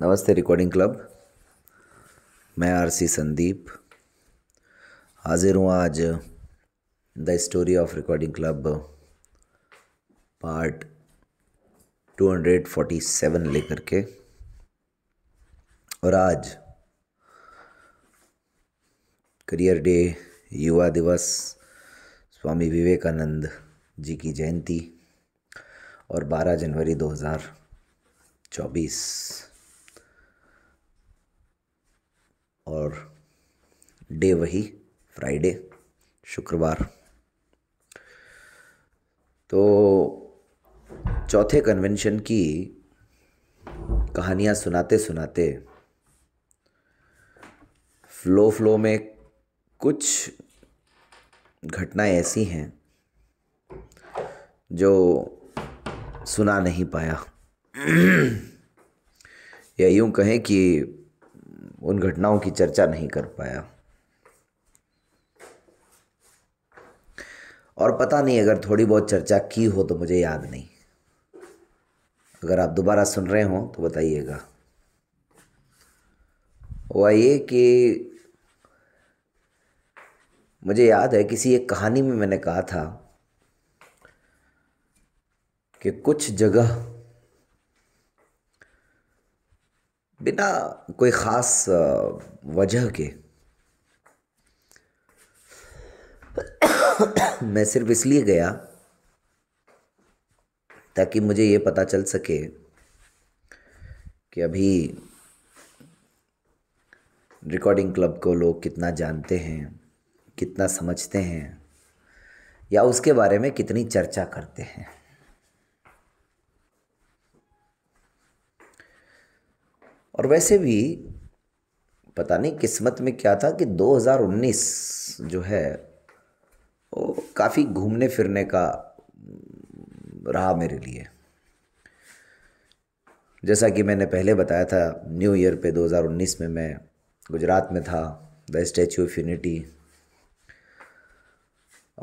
नमस्ते recording club मैं RC Sandeep हाजिर हूँ आज the story of recording club part 247 लेकर के और आज करियर डे युवा दिवस स्वामी विवेकानंद जी की जयंती और 12 जनवरी 2024 और डे वही फ्राइडे शुक्रवार तो चौथे कन्वेंशन की कहानियाँ सुनाते सुनाते फ्लो फ्लो में कुछ घटनाएं ऐसी हैं जो सुना नहीं पाया या यूं कहें कि उन घटनाओं की चर्चा नहीं कर पाया और पता नहीं अगर थोड़ी बहुत चर्चा की हो तो मुझे याद नहीं अगर आप दोबारा सुन रहे हो तो बताइएगा हुआ ये कि मुझे याद है किसी एक कहानी में मैंने कहा था कि कुछ जगह बिना कोई ख़ास वजह के मैं सिर्फ इसलिए गया ताकि मुझे ये पता चल सके कि अभी रिकॉर्डिंग क्लब को लोग कितना जानते हैं कितना समझते हैं या उसके बारे में कितनी चर्चा करते हैं और वैसे भी पता नहीं किस्मत में क्या था कि 2019 जो है वो काफ़ी घूमने फिरने का रहा मेरे लिए जैसा कि मैंने पहले बताया था न्यू ईयर पे 2019 में मैं गुजरात में था द स्टैचू ऑफ यूनिटी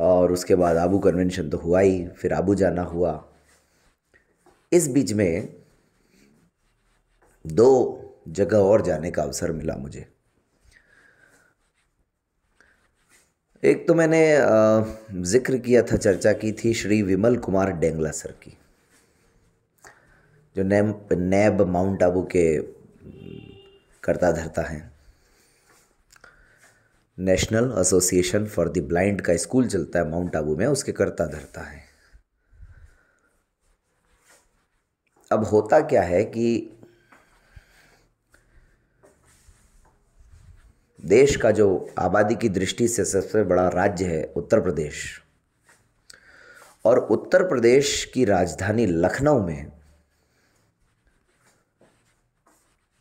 और उसके बाद आबू कन्वेंशन तो हुआ ही फिर आबू जाना हुआ इस बीच में दो जगह और जाने का अवसर मिला मुझे एक तो मैंने जिक्र किया था चर्चा की थी श्री विमल कुमार डेंगला सर की जो नैब नैब माउंट आबू के करता धरता हैं national association for the blind का स्कूल चलता है माउंट आबू में उसके करता धरता है अब होता क्या है कि देश का जो आबादी की दृष्टि से सबसे बड़ा राज्य है उत्तर प्रदेश और उत्तर प्रदेश की राजधानी लखनऊ में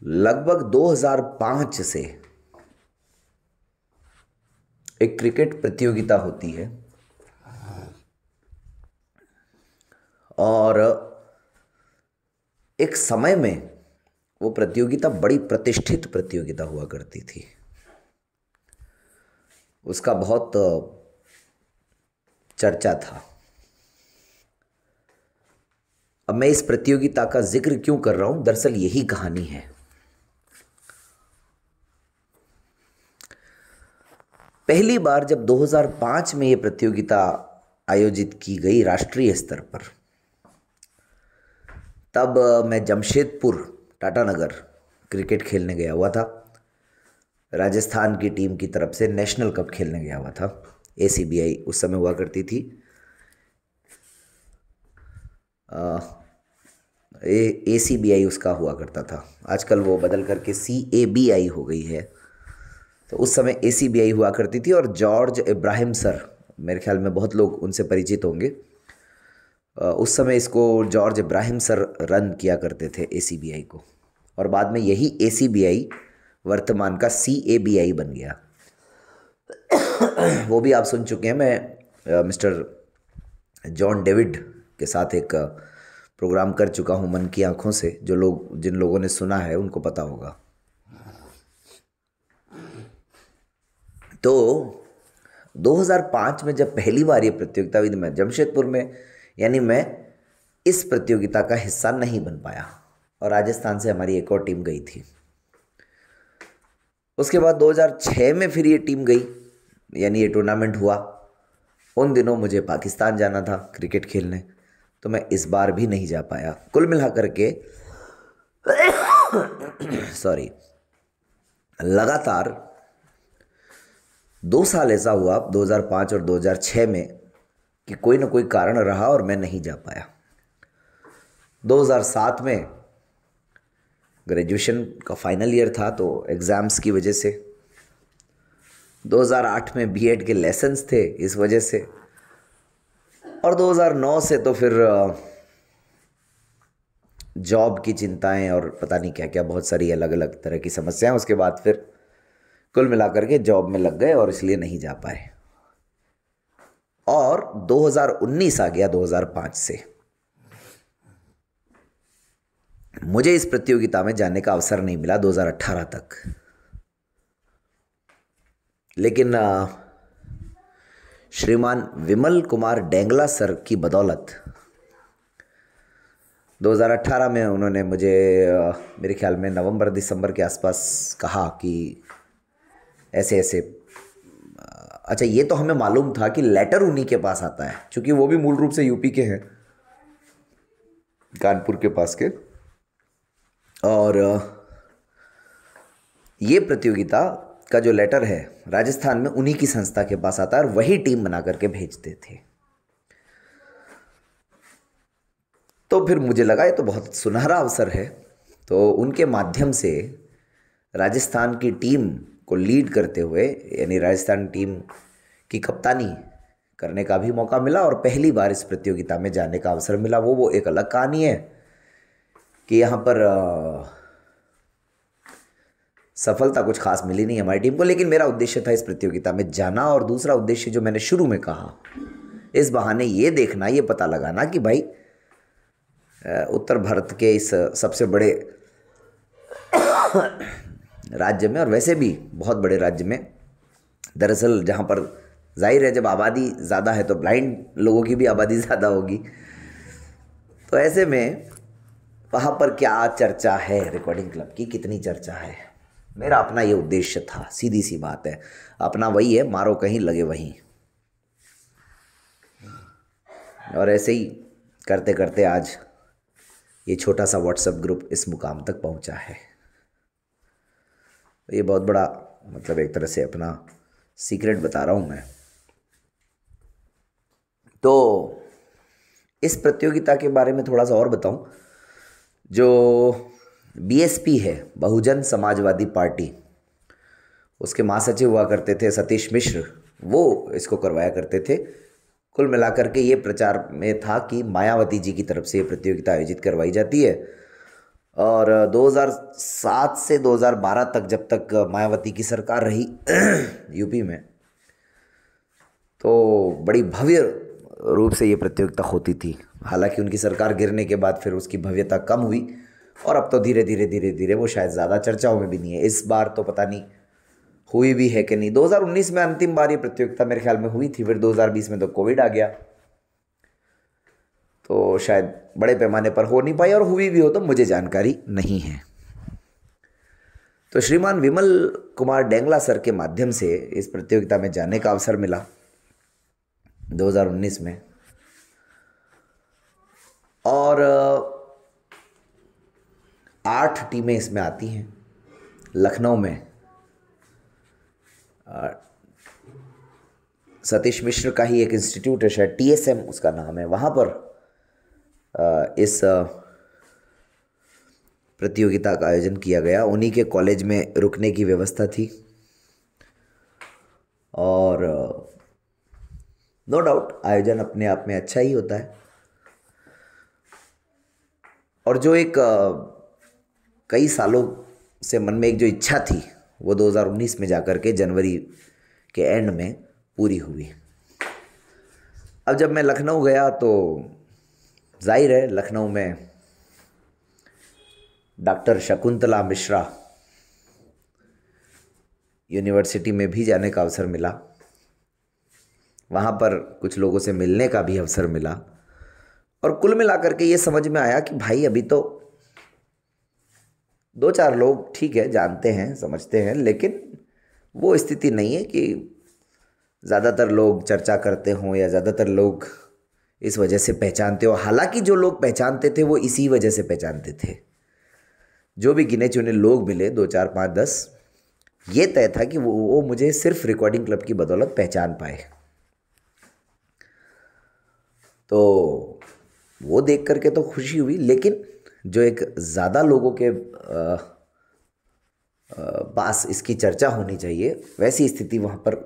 लगभग 2005 से एक क्रिकेट प्रतियोगिता होती है और एक समय में वो प्रतियोगिता बड़ी प्रतिष्ठित प्रतियोगिता हुआ करती थी उसका बहुत चर्चा था अब मैं इस प्रतियोगिता का जिक्र क्यों कर रहा हूं दरअसल यही कहानी है पहली बार जब 2005 में ये प्रतियोगिता आयोजित की गई राष्ट्रीय स्तर पर तब मैं जमशेदपुर टाटानगर क्रिकेट खेलने गया हुआ था राजस्थान की टीम की तरफ से नेशनल कप खेलने गया हुआ था ए उस समय हुआ करती थी ए सी बी आई उसका हुआ करता था आजकल वो बदल करके सी ए बी आई हो गई है तो उस समय ए सी बी आई हुआ करती थी और जॉर्ज इब्राहिम सर मेरे ख्याल में बहुत लोग उनसे परिचित होंगे उस समय इसको जॉर्ज इब्राहिम सर रन किया करते थे ए सी बी आई को और बाद में यही ए सी बी आई वर्तमान का सी ए बी आई बन गया वो भी आप सुन चुके हैं मैं मिस्टर जॉन डेविड के साथ एक प्रोग्राम कर चुका हूँ मन की आंखों से जो लोग जिन लोगों ने सुना है उनको पता होगा तो 2005 में जब पहली बार ये प्रतियोगिता हुई तो मैं जमशेदपुर में यानी मैं इस प्रतियोगिता का हिस्सा नहीं बन पाया और राजस्थान से हमारी एक और टीम गई थी उसके बाद 2006 में फिर ये टीम गई यानी ये टूर्नामेंट हुआ उन दिनों मुझे पाकिस्तान जाना था क्रिकेट खेलने तो मैं इस बार भी नहीं जा पाया कुल मिला करके सॉरी लगातार दो साल ऐसा हुआ 2005 और 2006 में कि कोई ना कोई कारण रहा और मैं नहीं जा पाया 2007 में ग्रेजुएशन का फाइनल ईयर था तो एग्ज़ाम्स की वजह से 2008 में बीएड के लेसन्स थे इस वजह से और 2009 से तो फिर जॉब की चिंताएं और पता नहीं क्या क्या बहुत सारी अलग अलग तरह की समस्याएं उसके बाद फिर कुल मिलाकर के जॉब में लग गए और इसलिए नहीं जा पाए और 2019 आ गया 2005 से मुझे इस प्रतियोगिता में जाने का अवसर नहीं मिला 2018 तक लेकिन श्रीमान विमल कुमार डेंगला सर की बदौलत 2018 में उन्होंने मुझे मेरे ख्याल में नवंबर दिसंबर के आसपास कहा कि ऐसे ऐसे अच्छा ये तो हमें मालूम था कि लेटर उन्हीं के पास आता है क्योंकि वो भी मूल रूप से यूपी के हैं कानपुर के पास के और ये प्रतियोगिता का जो लेटर है राजस्थान में उन्हीं की संस्था के पास आता है और वही टीम बना करके भेजते थे तो फिर मुझे लगा ये तो बहुत सुनहरा अवसर है तो उनके माध्यम से राजस्थान की टीम को लीड करते हुए यानी राजस्थान टीम की कप्तानी करने का भी मौका मिला और पहली बार इस प्रतियोगिता में जाने का अवसर मिला वो वो एक अलग कहानी है कि यहाँ पर सफलता कुछ खास मिली नहीं हमारी टीम को लेकिन मेरा उद्देश्य था इस प्रतियोगिता में जाना और दूसरा उद्देश्य जो मैंने शुरू में कहा इस बहाने ये देखना ये पता लगाना कि भाई उत्तर भारत के इस सबसे बड़े राज्य में और वैसे भी बहुत बड़े राज्य में दरअसल जहाँ पर जाहिर है जब आबादी ज़्यादा है तो ब्लाइंड लोगों की भी आबादी ज़्यादा होगी तो ऐसे में वहाँ पर क्या चर्चा है रिकॉर्डिंग क्लब की कितनी चर्चा है मेरा अपना ये उद्देश्य था सीधी सी बात है अपना वही है मारो कहीं लगे वहीं और ऐसे ही करते करते आज ये छोटा सा व्हाट्सएप ग्रुप इस मुकाम तक पहुंचा है ये बहुत बड़ा मतलब एक तरह से अपना सीक्रेट बता रहा हूं मैं तो इस प्रतियोगिता के बारे में थोड़ा सा और बताऊं जो बीएसपी है बहुजन समाजवादी पार्टी उसके महासचिव हुआ करते थे सतीश मिश्र वो इसको करवाया करते थे कुल मिलाकर के ये प्रचार में था कि मायावती जी की तरफ से ये प्रतियोगिता आयोजित करवाई जाती है और 2007 से 2012 तक जब तक मायावती की सरकार रही यूपी में तो बड़ी भव्य रूप से ये प्रतियोगिता होती थी हालांकि उनकी सरकार गिरने के बाद फिर उसकी भव्यता कम हुई और अब तो धीरे धीरे धीरे धीरे वो शायद ज़्यादा चर्चाओं में भी नहीं है इस बार तो पता नहीं हुई भी है कि नहीं 2019 में अंतिम बार ये प्रतियोगिता मेरे ख्याल में हुई थी फिर 2020 में तो कोविड आ गया तो शायद बड़े पैमाने पर हो नहीं पाई और हुई भी हो तो मुझे जानकारी नहीं है तो श्रीमान विमल कुमार डेंगला सर के माध्यम से इस प्रतियोगिता में जाने का अवसर मिला 2019 में और आठ टीमें इसमें आती हैं लखनऊ में सतीश मिश्र का ही एक इंस्टीट्यूट है शायद टीएसएम उसका नाम है वहाँ पर इस प्रतियोगिता का आयोजन किया गया उन्हीं के कॉलेज में रुकने की व्यवस्था थी और नो डाउट आयोजन अपने आप में अच्छा ही होता है और जो एक कई सालों से मन में एक जो इच्छा थी वो 2019 में जाकर के जनवरी के एंड में पूरी हुई अब जब मैं लखनऊ गया तो जाहिर है लखनऊ में डॉक्टर शकुंतला मिश्रा यूनिवर्सिटी में भी जाने का अवसर मिला वहाँ पर कुछ लोगों से मिलने का भी अवसर मिला और कुल मिलाकर के ये समझ में आया कि भाई अभी तो दो चार लोग ठीक है जानते हैं समझते हैं लेकिन वो स्थिति नहीं है कि ज़्यादातर लोग चर्चा करते हों या ज़्यादातर लोग इस वजह से पहचानते हो हालांकि जो लोग पहचानते थे वो इसी वजह से पहचानते थे जो भी गिने चुने लोग मिले दो चार पाँच दस ये तय था कि वो वो मुझे सिर्फ रिकॉर्डिंग क्लब की बदौलत पहचान पाए तो वो देख करके तो खुशी हुई लेकिन जो एक ज़्यादा लोगों के पास इसकी चर्चा होनी चाहिए वैसी स्थिति वहाँ पर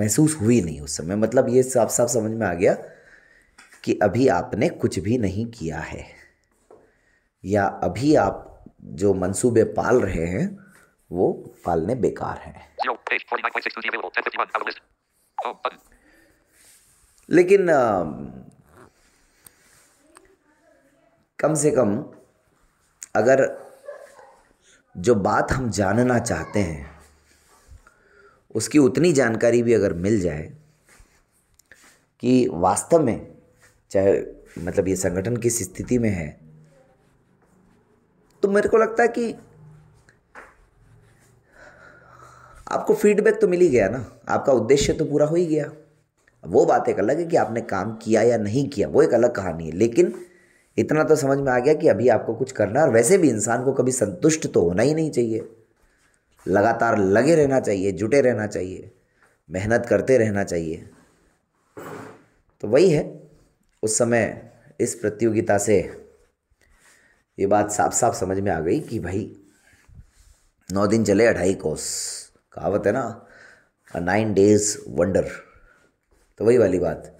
महसूस हुई नहीं उस समय मतलब ये साफ साफ समझ में आ गया कि अभी आपने कुछ भी नहीं किया है या अभी आप जो मंसूबे पाल रहे हैं वो पालने बेकार हैं oh, लेकिन कम से कम अगर जो बात हम जानना चाहते हैं उसकी उतनी जानकारी भी अगर मिल जाए कि वास्तव में चाहे मतलब ये संगठन किस स्थिति में है तो मेरे को लगता है कि आपको फीडबैक तो मिल ही गया ना आपका उद्देश्य तो पूरा हो ही गया वो बात एक अलग है कि आपने काम किया या नहीं किया वो एक अलग कहानी है लेकिन इतना तो समझ में आ गया कि अभी आपको कुछ करना और वैसे भी इंसान को कभी संतुष्ट तो होना ही नहीं चाहिए लगातार लगे रहना चाहिए जुटे रहना चाहिए मेहनत करते रहना चाहिए तो वही है उस समय इस प्रतियोगिता से ये बात साफ साफ समझ में आ गई कि भाई नौ दिन चले अढ़ाई कोस कहावत है ना नाइन डेज वंडर तो वही वाली बात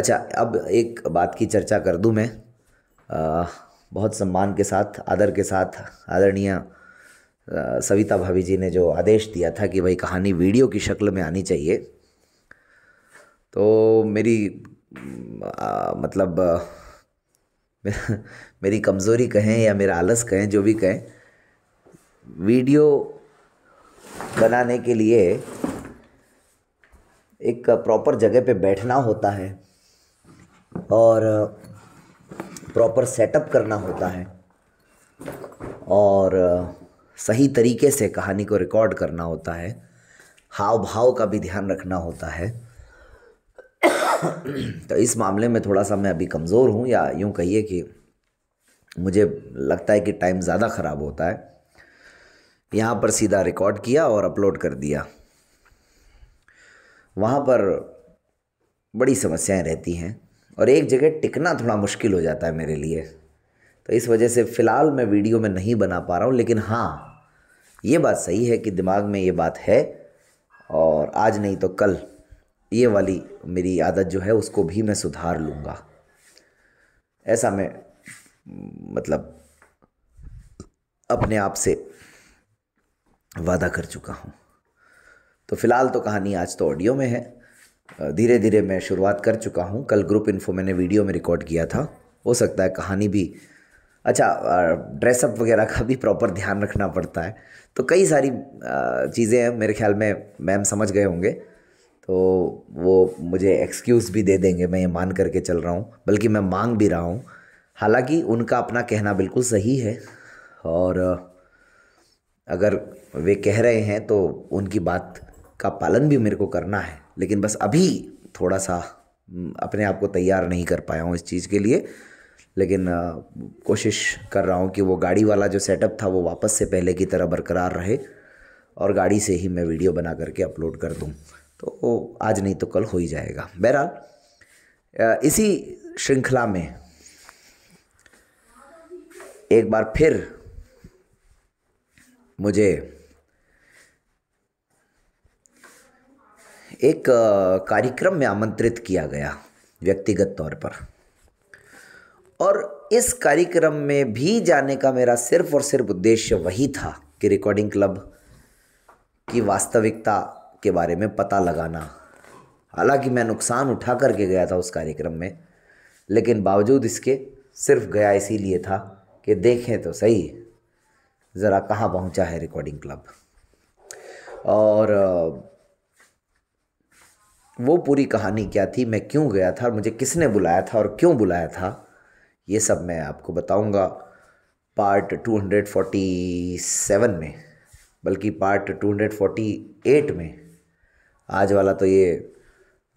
अच्छा अब एक बात की चर्चा कर दूं मैं बहुत सम्मान के साथ आदर के साथ आदरणीय सविता भाभी जी ने जो आदेश दिया था कि भाई कहानी वीडियो की शक्ल में आनी चाहिए तो मेरी आ, मतलब मेरी कमज़ोरी कहें या मेरा आलस कहें जो भी कहें वीडियो बनाने के लिए एक प्रॉपर जगह पे बैठना होता है और प्रॉपर सेटअप करना होता है और सही तरीके से कहानी को रिकॉर्ड करना होता है हाव भाव का भी ध्यान रखना होता है तो इस मामले में थोड़ा सा मैं अभी कमज़ोर हूँ या यूँ कहिए कि मुझे लगता है कि टाइम ज़्यादा ख़राब होता है यहाँ पर सीधा रिकॉर्ड किया और अपलोड कर दिया वहाँ पर बड़ी समस्याएं रहती हैं और एक जगह टिकना थोड़ा मुश्किल हो जाता है मेरे लिए तो इस वजह से फ़िलहाल मैं वीडियो में नहीं बना पा रहा हूँ लेकिन हाँ ये बात सही है कि दिमाग में ये बात है और आज नहीं तो कल ये वाली मेरी आदत जो है उसको भी मैं सुधार लूँगा ऐसा मैं मतलब अपने आप से वादा कर चुका हूँ तो फ़िलहाल तो कहानी आज तो ऑडियो में है धीरे धीरे मैं शुरुआत कर चुका हूँ कल ग्रुप इन्फो मैंने वीडियो में रिकॉर्ड किया था हो सकता है कहानी भी अच्छा ड्रेसअप वगैरह का भी प्रॉपर ध्यान रखना पड़ता है तो कई सारी चीज़ें हैं मेरे ख्याल में मैम समझ गए होंगे तो वो मुझे एक्सक्यूज़ भी दे देंगे मैं ये मान करके चल रहा हूँ बल्कि मैं मांग भी रहा हूँ हालांकि उनका अपना कहना बिल्कुल सही है और अगर वे कह रहे हैं तो उनकी बात का पालन भी मेरे को करना है लेकिन बस अभी थोड़ा सा अपने आप को तैयार नहीं कर पाया हूँ इस चीज़ के लिए लेकिन आ, कोशिश कर रहा हूँ कि वो गाड़ी वाला जो सेटअप था वो वापस से पहले की तरह बरकरार रहे और गाड़ी से ही मैं वीडियो बना करके अपलोड कर दूँ तो आज नहीं तो कल हो ही जाएगा बहरहाल इसी श्रृंखला में एक बार फिर मुझे एक कार्यक्रम में आमंत्रित किया गया व्यक्तिगत तौर पर और इस कार्यक्रम में भी जाने का मेरा सिर्फ और सिर्फ उद्देश्य वही था कि रिकॉर्डिंग क्लब की वास्तविकता के बारे में पता लगाना हालांकि मैं नुकसान उठा करके गया था उस कार्यक्रम में लेकिन बावजूद इसके सिर्फ गया इसीलिए था कि देखें तो सही ज़रा कहाँ पहुँचा है रिकॉर्डिंग क्लब और वो पूरी कहानी क्या थी मैं क्यों गया था और मुझे किसने बुलाया था और क्यों बुलाया था ये सब मैं आपको बताऊंगा पार्ट 247 में बल्कि पार्ट 248 में आज वाला तो ये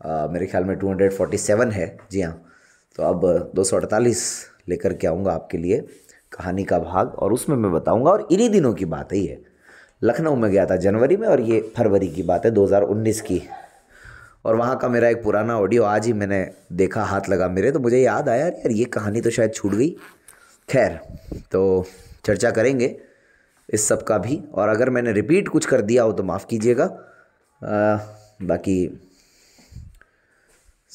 आ, मेरे ख्याल में 247 है जी हाँ तो अब दो लेकर के आऊँगा आपके लिए कहानी का भाग और उसमें मैं बताऊँगा और इन्हीं दिनों की बात ही है लखनऊ में गया था जनवरी में और ये फरवरी की बात है 2019 की और वहाँ का मेरा एक पुराना ऑडियो आज ही मैंने देखा हाथ लगा मेरे तो मुझे याद आया यार ये कहानी तो शायद छूट गई खैर तो चर्चा करेंगे इस सब का भी और अगर मैंने रिपीट कुछ कर दिया हो तो माफ़ कीजिएगा बाकी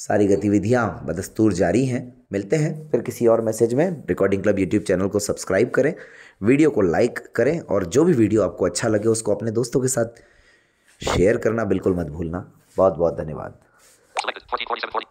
सारी गतिविधियाँ बदस्तूर जारी हैं मिलते हैं फिर किसी और मैसेज में रिकॉर्डिंग क्लब यूट्यूब चैनल को सब्सक्राइब करें वीडियो को लाइक करें और जो भी वीडियो आपको अच्छा लगे उसको अपने दोस्तों के साथ शेयर करना बिल्कुल मत भूलना बहुत बहुत धन्यवाद